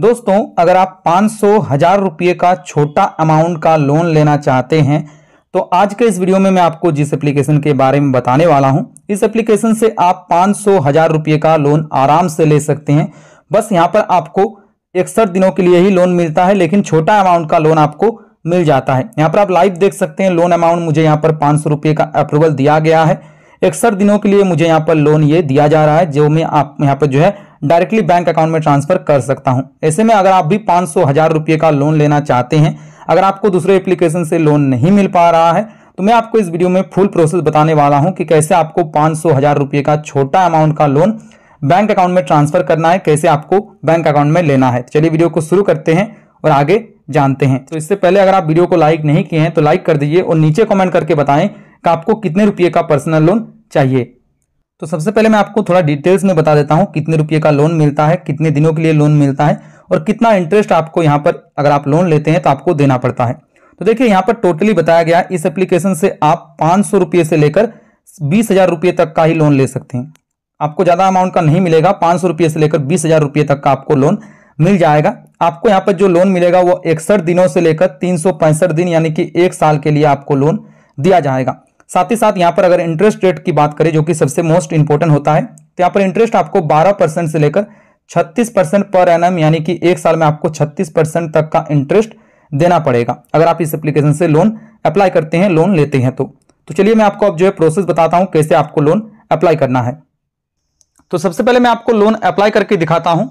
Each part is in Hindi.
दोस्तों अगर आप पाँच सौ हजार रुपये का छोटा अमाउंट का लोन लेना चाहते हैं तो आज के इस वीडियो में मैं आपको जिस एप्लीकेशन के बारे में बताने वाला हूं इस एप्लीकेशन से आप पाँच सौ हजार रुपये का लोन आराम से ले सकते हैं बस यहां पर आपको इकसठ दिनों के लिए ही लोन मिलता है लेकिन छोटा अमाउंट का लोन आपको मिल जाता है यहाँ पर आप लाइव देख सकते हैं लोन अमाउंट मुझे यहाँ पर पाँच सौ का अप्रूवल दिया गया है इकसठ दिनों के लिए मुझे यहाँ पर लोन ये दिया जा रहा है जो मैं आप यहाँ पर जो है डायरेक्टली बैंक अकाउंट में ट्रांसफर कर सकता हूं ऐसे में अगर आप भी पांच सौ हजार रुपये का लोन लेना चाहते हैं अगर आपको दूसरे एप्लीकेशन से लोन नहीं मिल पा रहा है तो मैं आपको इस वीडियो में फुल प्रोसेस बताने वाला हूं कि कैसे आपको पांच सौ हजार रुपये का छोटा अमाउंट का लोन बैंक अकाउंट में ट्रांसफर करना है कैसे आपको बैंक अकाउंट में लेना है चलिए वीडियो को शुरू करते हैं और आगे जानते हैं तो इससे पहले अगर आप वीडियो को लाइक नहीं किए हैं तो लाइक कर दीजिए और नीचे कमेंट करके बताएं कि आपको कितने रुपये का पर्सनल लोन चाहिए तो सबसे पहले मैं आपको थोड़ा डिटेल्स में बता देता हूँ कितने रुपये का लोन मिलता है कितने दिनों के लिए लोन मिलता है और कितना इंटरेस्ट आपको यहाँ पर अगर आप लोन लेते हैं तो आपको देना पड़ता है तो देखिए यहाँ पर टोटली बताया गया इस एप्लीकेशन से आप पाँच सौ रुपये से लेकर बीस हजार रुपये तक का ही लोन ले सकते हैं आपको ज़्यादा अमाउंट का नहीं मिलेगा पाँच सौ रुपये से लेकर बीस हजार रुपये तक का आपको लोन मिल जाएगा आपको यहाँ पर जो लोन मिलेगा वो इकसठ दिनों से लेकर तीन दिन यानी कि एक साल के लिए आपको लोन दिया जाएगा साथ ही साथ यहां पर अगर इंटरेस्ट रेट की बात करें जो कि सबसे मोस्ट इंपॉर्टेंट होता है तो यहां पर इंटरेस्ट आपको 12 परसेंट से लेकर 36 परसेंट पर एन यानी कि एक साल में आपको 36 परसेंट तक का इंटरेस्ट देना पड़ेगा अगर आप इस एप्लीकेशन से लोन अप्लाई करते हैं लोन लेते हैं तो, तो चलिए मैं आपको अब जो है प्रोसेस बताता हूँ कैसे आपको लोन अप्लाई करना है तो सबसे पहले मैं आपको लोन अप्लाई करके दिखाता हूँ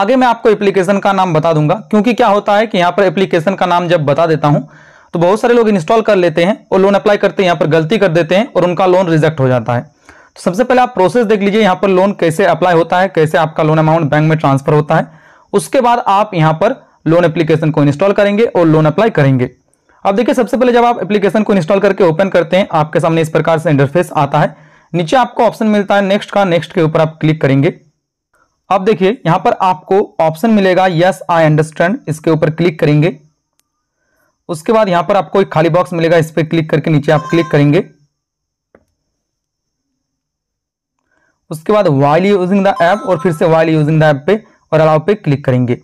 आगे मैं आपको एप्लीकेशन का नाम बता दूंगा क्योंकि क्या होता है कि यहाँ पर एप्लीकेशन का नाम जब बता देता हूँ तो बहुत सारे लोग इंस्टॉल कर लेते हैं और लोन अप्लाई करते हैं यहाँ पर गलती कर देते हैं और उनका लोन रिजेक्ट हो जाता है तो सबसे पहले आप प्रोसेस देख लीजिए यहाँ पर लोन कैसे अप्लाई होता है कैसे आपका लोन अमाउंट बैंक में ट्रांसफर होता है उसके बाद आप यहाँ पर लोन एप्लीकेशन को इंस्टॉल करेंगे और लोन अप्लाई करेंगे अब देखिए सबसे पहले जब आप एप्लीकेशन को इंस्टॉल करके ओपन करते हैं आपके सामने इस प्रकार से इंटरफेस आता है नीचे आपको ऑप्शन मिलता है नेक्स्ट का नेक्स्ट के ऊपर आप क्लिक करेंगे अब देखिए यहाँ पर आपको ऑप्शन मिलेगा यस आई अंडरस्टैंड इसके ऊपर क्लिक करेंगे उसके बाद यहां पर आपको एक खाली बॉक्स मिलेगा इस पर क्लिक करके नीचे आप क्लिक करेंगे उसके बाद वाइल यूजिंग द ऐप और फिर से वाइल यूजिंग द ऐप पे और अलाउ पे क्लिक करेंगे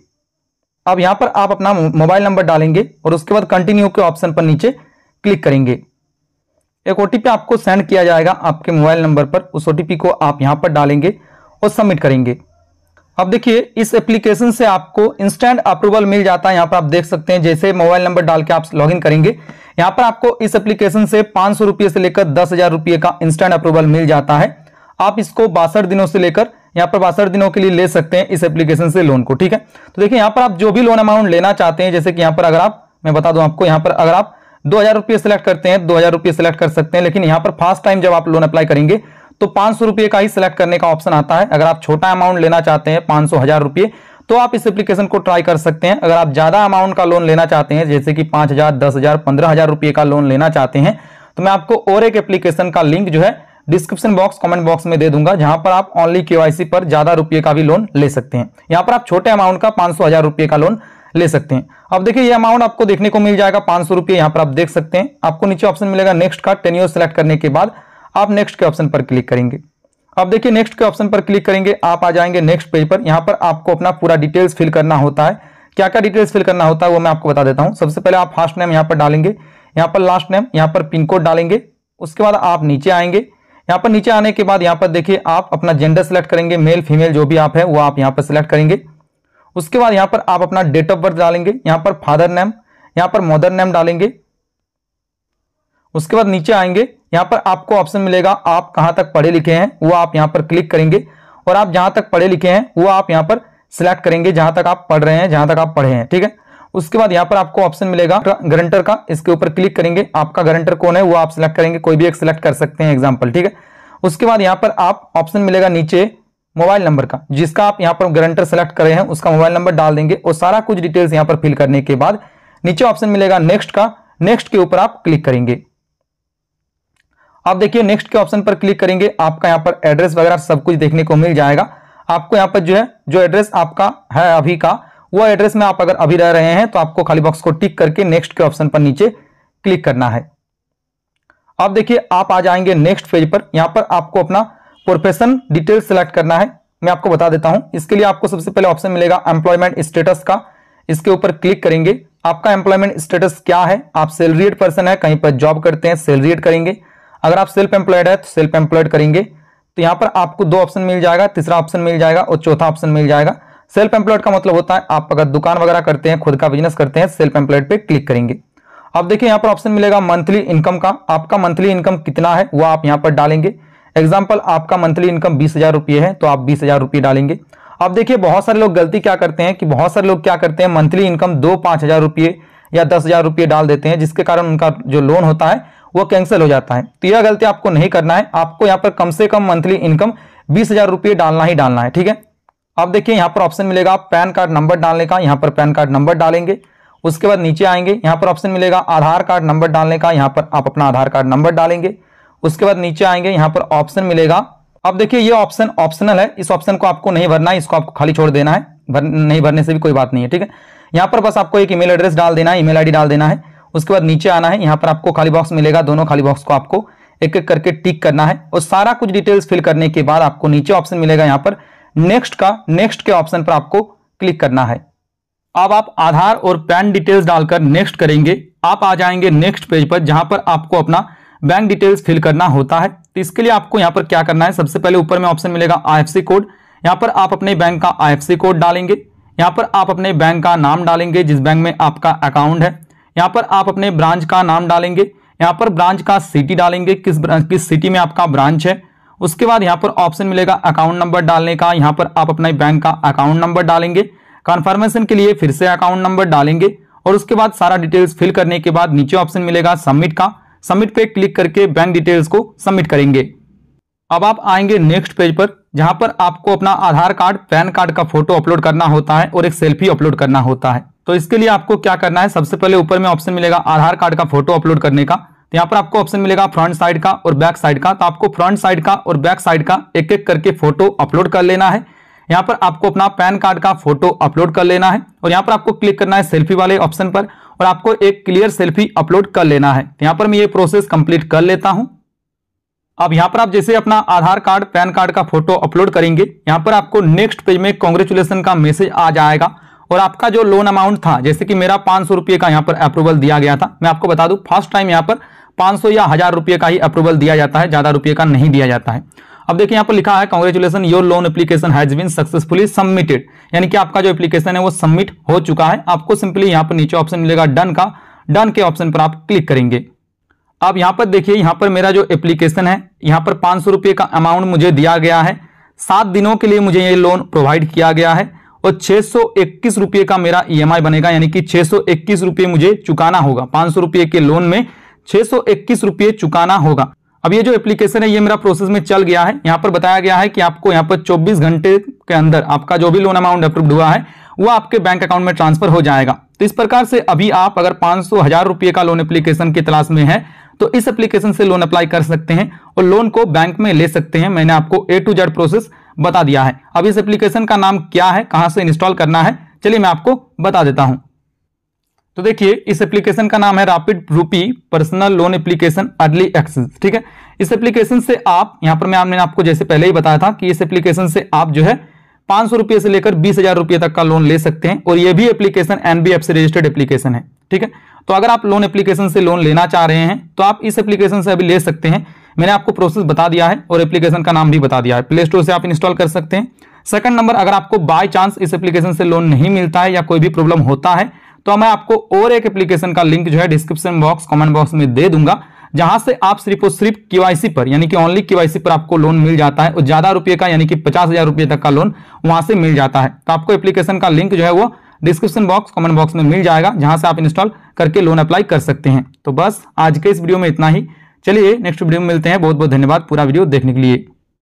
अब यहां पर आप अपना मोबाइल नंबर डालेंगे और उसके बाद कंटिन्यू के ऑप्शन पर नीचे क्लिक करेंगे एक ओ आपको सेंड किया जाएगा आपके मोबाइल नंबर पर उस ओ को आप यहां पर डालेंगे और सबमिट करेंगे अब देखिए इस एप्लीकेशन से आपको इंस्टेंट अप्रूवल मिल जाता है यहाँ पर आप देख सकते हैं जैसे मोबाइल नंबर डाल के आप लॉगिन करेंगे यहाँ पर आपको इस एप्लीकेशन से पांच सौ रुपये से लेकर दस हजार रुपये का इंस्टेंट अप्रूवल मिल जाता है आप इसको बासठ दिनों से लेकर यहाँ पर बासठ दिनों के लिए ले सकते हैं इस एप्लीकेशन से लोन को ठीक है तो देखिए यहाँ पर आप जो भी लोन अमाउंट लेना चाहते हैं जैसे कि यहाँ पर अगर आप मैं बता दूं आपको यहाँ पर अगर आप दो हजार रुपये सेलेक्ट करते हैं दो हजार रुपये सेलेक्ट कर सकते हैं लेकिन यहाँ पर फर्स्ट टाइम जब आप लोन अप्लाई करेंगे तो पांच सौ रुपए का ही सिलेक्ट करने का ऑप्शन आता है अगर आप छोटा अमाउंट लेना चाहते हैं पांच सौ हजार रुपए तो आप इस एप्लीकेशन को ट्राई कर सकते हैं अगर आप ज़्यादा अमाउंट का लोन लेना चाहते हैं जैसे कि पांच हज़ार दस हज़ार पंद्रह हज़ार रुपए का लोन लेना चाहते हैं तो मैं आपको और एक एप्लीकेशन का लिंक जो है डिस्क्रिप्शन बॉक्स कमेंट बॉक्स में दे दूंगा जहां पर आप ओनली केवाईसी पर ज्यादा रुपये का भी लोन ले सकते हैं यहां पर आप छोटे अमाउंट का पांच सौ हजार रुपए का लोन ले सकते हैं अब देखिए ये अमाउंट आपको देखने को मिल जाएगा पांच सौ रुपए यहां पर आप देख सकते हैं आपको नीचे ऑप्शन मिलेगा नेक्स्ट का टेन ईयर सेलेक्ट करने के बाद आप नेक्स्ट के ऑप्शन पर क्लिक करेंगे अब देखिए नेक्स्ट के ऑप्शन पर क्लिक करेंगे आप आ जाएंगे नेक्स्ट पेज पर यहाँ पर आपको अपना पूरा डिटेल्स फिल करना होता है क्या क्या डिटेल्स फिल करना होता है वो मैं आपको बता देता हूँ सबसे पहले आप फर्स्ट नेम यहाँ पर डालेंगे यहाँ पर लास्ट नेम यहाँ पर पिन कोड डालेंगे उसके बाद आप नीचे आएंगे यहाँ पर नीचे आने के बाद यहाँ पर देखिए आप अपना जेंडर सेलेक्ट करेंगे मेल फीमेल जो भी आप है वो आप यहाँ पर सिलेक्ट करेंगे उसके बाद यहाँ पर आप अपना डेट ऑफ बर्थ डालेंगे यहाँ पर फादर नेम यहाँ पर मदर नेम डालेंगे उसके बाद नीचे आएंगे यहां पर आपको ऑप्शन मिलेगा आप कहां तक पढ़े लिखे हैं वो आप यहां पर क्लिक करेंगे और आप जहां तक पढ़े लिखे हैं वो आप यहाँ पर सिलेक्ट करेंगे जहां तक आप पढ़ रहे हैं जहां तक आप पढ़े हैं ठीक है उसके बाद यहां पर आपको ऑप्शन मिलेगा गारंटर का इसके ऊपर क्लिक करेंगे आपका गारंटर कौन है वो आप सिलेक्ट करेंगे कोई भी एक सिलेक्ट कर सकते हैं एग्जाम्पल ठीक है उसके बाद यहाँ पर आप ऑप्शन मिलेगा नीचे मोबाइल नंबर का जिसका आप यहाँ पर गारंटर सेलेक्ट करें हैं उसका मोबाइल नंबर डाल देंगे और सारा कुछ डिटेल्स यहाँ पर फिल करने के बाद नीचे ऑप्शन मिलेगा नेक्स्ट का नेक्स्ट के ऊपर आप क्लिक करेंगे आप देखिए नेक्स्ट के ऑप्शन पर क्लिक करेंगे आपका यहाँ पर एड्रेस वगैरह सब कुछ देखने को मिल जाएगा आपको यहाँ पर जो है जो एड्रेस आपका है अभी का वो एड्रेस में आप अगर अभी रह रहे हैं तो आपको खाली बॉक्स को टिक करके नेक्स्ट के ऑप्शन पर नीचे क्लिक करना है अब देखिए आप आ जाएंगे नेक्स्ट पेज पर यहाँ पर आपको अपना प्रोफेशन डिटेल सेलेक्ट करना है मैं आपको बता देता हूं इसके लिए आपको सबसे पहले ऑप्शन मिलेगा एम्प्लॉयमेंट स्टेटस का इसके ऊपर क्लिक करेंगे आपका एम्प्लॉयमेंट स्टेटस क्या है आप सैलरीड पर्सन है कहीं पर जॉब करते हैं सैलरीड करेंगे अगर आप सेल्फ एम्प्लॉयड है तो सेल्फ एम्प्लॉयड करेंगे तो यहाँ पर आपको दो ऑप्शन मिल जाएगा तीसरा ऑप्शन मिल जाएगा और चौथा ऑप्शन मिल जाएगा सेल्फ एम्प्लॉयड का मतलब होता है आप अगर दुकान वगैरह करते हैं खुद का बिजनेस करते हैं सेल्फ एम्प्लॉयड पे क्लिक करेंगे अब देखिए यहाँ पर ऑप्शन मिलेगा मंथली इनकम का आपका मंथली इनकम कितना है वह आप यहां पर डालेंगे एग्जाम्पल आपका मंथली इनकम बीस हज़ार रुपये है तो आप बीस हज़ार रुपये डालेंगे अब देखिए बहुत सारे लोग गलती क्या करते हैं कि बहुत सारे लोग क्या करते हैं मंथली इनकम दो पाँच हज़ार रुपये या दस हज़ार रुपये डाल देते हैं जिसके कारण उनका जो लोन होता है वो कैंसिल हो जाता है तो यह गलती आपको नहीं करना है आपको यहां पर कम से कम मंथली इनकम बीस हजार रुपये डालना ही डालना है ठीक है अब देखिए यहां पर ऑप्शन मिलेगा पैन कार्ड नंबर डालने का यहां पर पैन कार्ड नंबर डालेंगे उसके बाद नीचे आएंगे यहां पर ऑप्शन मिलेगा आधार कार्ड नंबर डालने का यहां पर आप अपना आधार कार्ड नंबर डालेंगे उसके बाद नीचे आएंगे यहां पर ऑप्शन मिलेगा अब देखिए ये ऑप्शन ऑप्शनल है इस ऑप्शन को आपको नहीं भरना है इसको आपको खाली छोड़ देना है भर नहीं भरने से भी कोई बात नहीं है ठीक है यहां पर बस आपको एक ईमेल एड्रेस डाल देना है ईमेल आईडी डाल देना है उसके बाद नीचे आना है यहाँ पर आपको खाली बॉक्स मिलेगा दोनों खाली बॉक्स को आपको एक एक करके टिक करना है और सारा कुछ डिटेल्स फिल करने के बाद आपको नीचे ऑप्शन मिलेगा यहाँ पर नेक्स्ट का नेक्स्ट के ऑप्शन पर आपको क्लिक करना है अब आप आधार और पैन डिटेल्स डालकर नेक्स्ट करेंगे आप आ जाएंगे नेक्स्ट पेज पर जहां पर आपको अपना बैंक डिटेल्स फिल करना होता है तो इसके लिए आपको यहाँ पर क्या करना है सबसे पहले ऊपर में ऑप्शन मिलेगा आईएफसी कोड यहाँ पर आप अपने बैंक का आईएफसी कोड डालेंगे यहां पर आप अपने बैंक का नाम डालेंगे जिस बैंक में आपका अकाउंट है यहाँ पर आप अपने ब्रांच का नाम डालेंगे यहाँ पर ब्रांच का सिटी डालेंगे किस किस सिटी में आपका ब्रांच है उसके बाद यहाँ पर ऑप्शन मिलेगा अकाउंट नंबर डालने का यहाँ पर आप अपने बैंक का अकाउंट नंबर डालेंगे कन्फर्मेशन के लिए फिर से अकाउंट नंबर डालेंगे और उसके बाद सारा डिटेल्स फिल करने के बाद नीचे ऑप्शन मिलेगा सबमिट का सबमिट पे क्लिक करके बैंक डिटेल्स को सबमिट करेंगे अब आप आएंगे नेक्स्ट पेज पर जहां पर आपको अपना आधार कार्ड पैन कार्ड का फोटो अपलोड करना होता है और एक सेल्फी अपलोड करना होता है तो इसके लिए आपको क्या करना है सबसे पहले ऊपर में ऑप्शन मिलेगा आधार कार्ड का फोटो अपलोड करने का तो यहाँ पर आपको ऑप्शन मिलेगा फ्रंट साइड का और बैक साइड का तो आपको फ्रंट साइड का और बैक साइड का एक एक करके फोटो अपलोड कर लेना है यहाँ पर आपको अपना पैन कार्ड का फोटो अपलोड कर लेना है और यहाँ पर आपको क्लिक करना है सेल्फी वाले ऑप्शन पर और आपको एक क्लियर सेल्फी अपलोड कर लेना है तो यहाँ पर मैं ये प्रोसेस कंप्लीट कर लेता हूं अब यहाँ पर आप जैसे अपना आधार कार्ड पैन कार्ड का फोटो अपलोड करेंगे यहाँ पर आपको नेक्स्ट पेज में कॉन्ग्रेचुलेसन का मैसेज आ जाएगा और आपका जो लोन अमाउंट था जैसे कि मेरा पांच सौ रुपये का यहां पर अप्रूवल दिया गया था मैं आपको बता दू फर्स्ट टाइम यहां पर पांच सौ या हज़ार रुपए का ही अप्रूवल दिया जाता है ज़्यादा रुपए का नहीं दिया जाता है अब देखिए यहां पर लिखा है congratulation your loan application has been successfully submitted यानी कि आपका जो एप्लीकेशन है वो सबमिट हो चुका है आपको सिंपली यहां पर नीचे ऑप्शन मिलेगा डन का डन के ऑप्शन पर आप क्लिक करेंगे अब यहां पर देखिए यहां पर मेरा जो एप्लीकेशन है यहां पर पांच सौ रुपये का अमाउंट मुझे दिया गया है सात दिनों के लिए मुझे ये लोन प्रोवाइड किया गया है और छह सौ इक्कीस रुपये का मेरा ईएमआई e बनेगा यानी कि छह सौ इक्कीस रुपये मुझे चुकाना होगा पांच सौ रुपए के लोन में छह सौ इक्कीस रुपये चुकाना होगा अब ये जो एप्लीकेशन है ये मेरा प्रोसेस में चल गया है यहाँ पर बताया गया है कि आपको यहाँ पर 24 घंटे के अंदर आपका जो भी लोन अमाउंट अप्रूव्ड हुआ है वो आपके बैंक अकाउंट में ट्रांसफर हो जाएगा तो इस प्रकार से अभी आप अगर पांच सौ हजार रुपये का लोन एप्लीकेशन की तलाश में है तो इस एप्लीकेशन से लोन अप्लाई कर सकते हैं और लोन को बैंक में ले सकते हैं मैंने आपको ए टू जेड प्रोसेस बता दिया है अब इस एप्लीकेशन का नाम क्या है कहां से इंस्टॉल करना है चलिए मैं आपको बता देता हूं तो देखिए इस एप्लीकेशन का नाम है rapid rupee personal loan application early access ठीक है इस एप्लीकेशन से आप यहां पर मैं आपने आपको जैसे पहले ही बताया था कि इस एप्लीकेशन से आप जो है पांच सौ रुपये से लेकर बीस हजार रुपये तक का लोन ले सकते हैं और यह भी एप्लीकेशन एनबीएफ से रजिस्टर्ड एप्लीकेशन है ठीक है तो अगर आप लोन एप्लीकेशन से लोन लेना चाह रहे हैं तो आप इस एप्लीकेशन से अभी ले सकते हैं मैंने आपको प्रोसेस बता दिया है और एप्लीकेशन का नाम भी बता दिया है प्ले स्टोर से आप इंस्टॉल कर सकते हैं सेकंड नंबर अगर आपको बाय चांस इस एप्लीकेशन से लोन नहीं मिलता है या कोई भी प्रॉब्लम होता है तो मैं आपको और एक एप्लीकेशन का लिंक जो है डिस्क्रिप्शन बॉक्स कमेंट बॉक्स में दे दूंगा जहां से आप सिर्फ और सिर्फ केवाईसी पर यानी कि ओनली केवाईसी पर आपको लोन मिल जाता है और ज्यादा रुपये का यानी कि पचास हजार रुपये तक का लोन वहां से मिल जाता है तो आपको एप्लीकेशन का लिंक जो है वो डिस्क्रिप्शन बॉक्स कमेंट बॉक्स में मिल जाएगा जहां से आप इंस्टॉल करके लोन अप्लाई कर सकते हैं तो बस आज के इस वीडियो में इतना ही चलिए नेक्स्ट वीडियो में मिलते हैं बहुत बहुत धन्यवाद पूरा वीडियो देखने के लिए